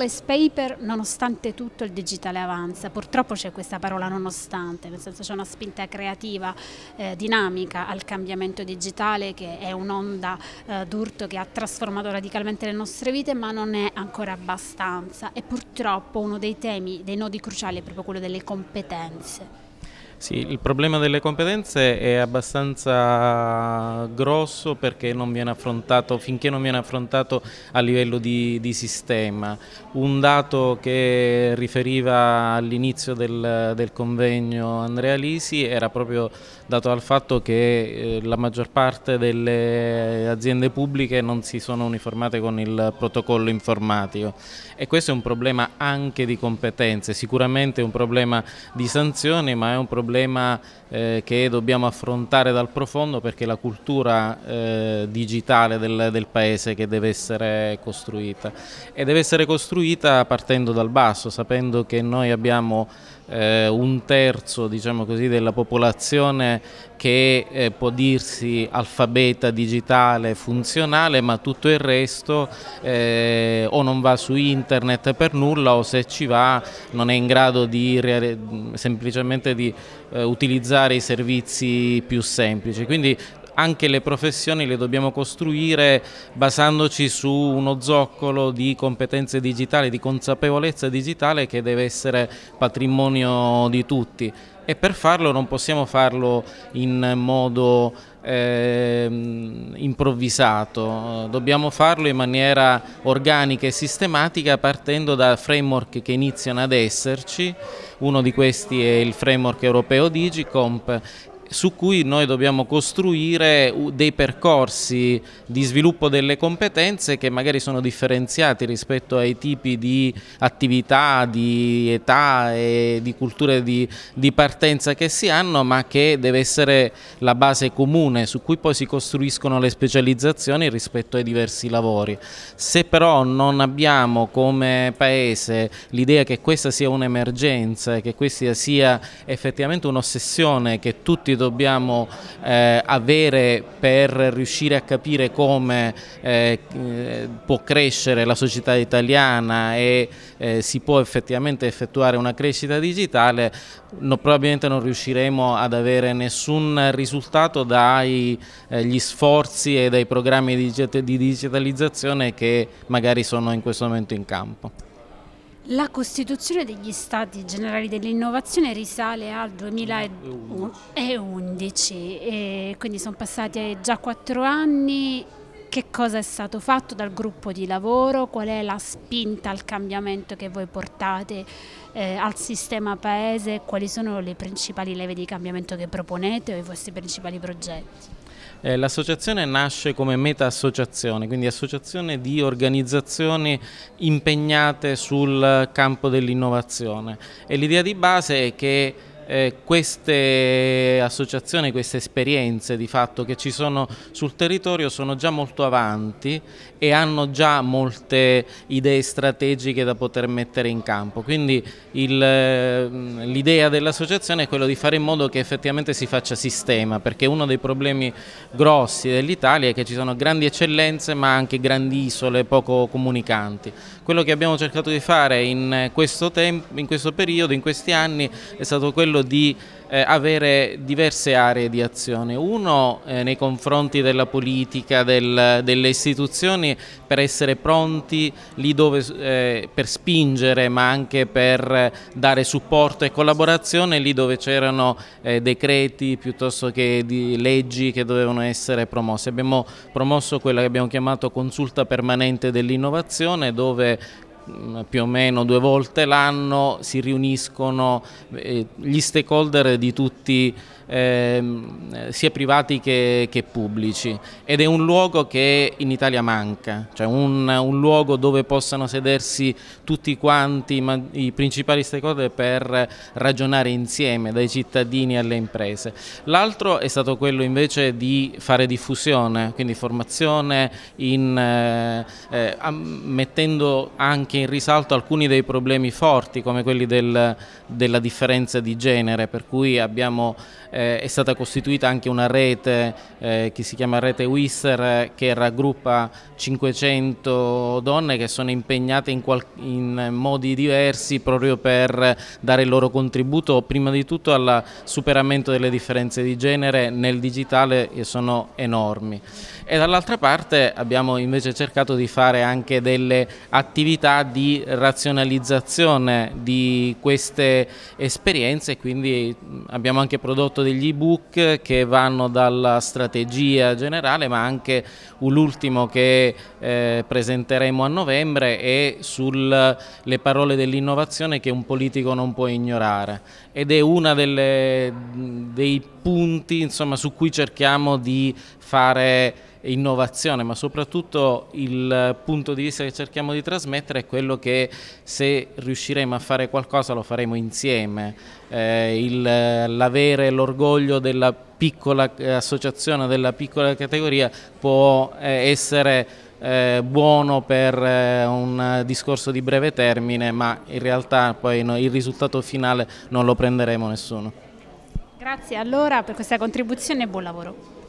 paperless paper nonostante tutto il digitale avanza, purtroppo c'è questa parola nonostante, nel senso c'è una spinta creativa, eh, dinamica al cambiamento digitale che è un'onda eh, d'urto che ha trasformato radicalmente le nostre vite ma non è ancora abbastanza e purtroppo uno dei temi, dei nodi cruciali è proprio quello delle competenze. Sì, il problema delle competenze è abbastanza grosso perché non viene affrontato, finché non viene affrontato a livello di, di sistema. Un dato che riferiva all'inizio del, del, convegno Andrea Lisi era proprio dato al fatto che eh, la maggior parte delle aziende pubbliche non si sono uniformate con il protocollo informatico e questo è un problema anche di competenze, sicuramente è un problema di sanzioni ma è un problema problema eh, che dobbiamo affrontare dal profondo perché è la cultura eh, digitale del, del, paese che deve essere costruita e deve essere costruita partendo dal basso, sapendo che noi abbiamo eh, un terzo diciamo così, della popolazione che eh, può dirsi alfabeta digitale funzionale ma tutto il resto eh, o non va su internet per nulla o se ci va non è in grado di semplicemente di eh, utilizzare i servizi più semplici quindi anche le professioni le dobbiamo costruire basandoci su uno zoccolo di competenze digitali, di consapevolezza digitale che deve essere patrimonio di tutti e per farlo non possiamo farlo in modo eh, improvvisato, dobbiamo farlo in maniera organica e sistematica partendo da framework che iniziano ad esserci, uno di questi è il framework europeo Digicomp su cui noi dobbiamo costruire dei percorsi di sviluppo delle competenze che magari sono differenziati rispetto ai tipi di attività, di età e di culture di, di partenza che si hanno, ma che deve essere la base comune su cui poi si costruiscono le specializzazioni rispetto ai diversi lavori. Se però non abbiamo come Paese l'idea che questa sia un'emergenza, che questa sia effettivamente un'ossessione che tutti dobbiamo eh, avere per riuscire a capire come eh, può crescere la società italiana e eh, si può effettivamente effettuare una crescita digitale, no, probabilmente non riusciremo ad avere nessun risultato dagli eh, sforzi e dai programmi di digitalizzazione che magari sono in questo momento in campo. La Costituzione degli Stati Generali dell'Innovazione risale al 2011, e quindi sono passati già quattro anni. Che cosa è stato fatto dal gruppo di lavoro? Qual è la spinta al cambiamento che voi portate eh, al sistema paese? Quali sono le principali leve di cambiamento che proponete o i vostri principali progetti? Eh, l'associazione nasce come meta-associazione, quindi associazione di organizzazioni impegnate sul campo dell'innovazione e l'idea di base è che eh, queste associazioni, queste esperienze di fatto che ci sono sul territorio sono già molto avanti e hanno già molte idee strategiche da poter mettere in campo. Quindi mm, l'idea dell'associazione è quella di fare in modo che effettivamente si faccia sistema, perché uno dei problemi grossi dell'Italia è che ci sono grandi eccellenze ma anche grandi isole poco comunicanti. Quello che abbiamo cercato di fare in questo, tempo, in questo periodo, in questi anni, è stato quello quello di eh, avere diverse aree di azione, uno eh, nei confronti della politica, del, delle istituzioni per essere pronti lì dove eh, per spingere ma anche per dare supporto e collaborazione lì dove c'erano eh, decreti piuttosto che leggi che dovevano essere promosse. Abbiamo promosso quella che abbiamo chiamato consulta permanente dell'innovazione dove più o meno due volte l'anno si riuniscono eh, gli stakeholder di tutti i ehm, sia privati che, che, pubblici ed è un luogo che in Italia manca, cioè un, un luogo dove possano sedersi tutti quanti ma, i principali stakeholder per ragionare insieme dai cittadini alle imprese. L'altro è stato quello invece di fare diffusione, quindi formazione in, eh, eh mettendo anche in risalto alcuni dei problemi forti come quelli del, della differenza di genere per cui abbiamo eh, eh, è stata costituita anche una rete eh, che si chiama Rete Wisser che raggruppa 500 donne che sono impegnate in, in, modi diversi proprio per dare il loro contributo prima di tutto al superamento delle differenze di genere nel digitale che sono enormi e dall'altra parte abbiamo invece cercato di fare anche delle attività di razionalizzazione di queste esperienze quindi abbiamo anche prodotto dei degli ebook che vanno dalla strategia generale ma anche l'ultimo che eh, presenteremo a novembre è sulle parole dell'innovazione che un politico non può ignorare ed è uno dei punti insomma, su cui cerchiamo di fare innovazione, ma soprattutto il punto di vista che cerchiamo di trasmettere è quello che se riusciremo a fare qualcosa lo faremo insieme. Eh, l'avere l'orgoglio della piccola eh, associazione, della piccola categoria può eh, essere eh, buono per eh, un discorso di breve termine, ma in realtà poi no, il risultato finale non lo prenderemo nessuno. Grazie allora per questa contribuzione e buon lavoro.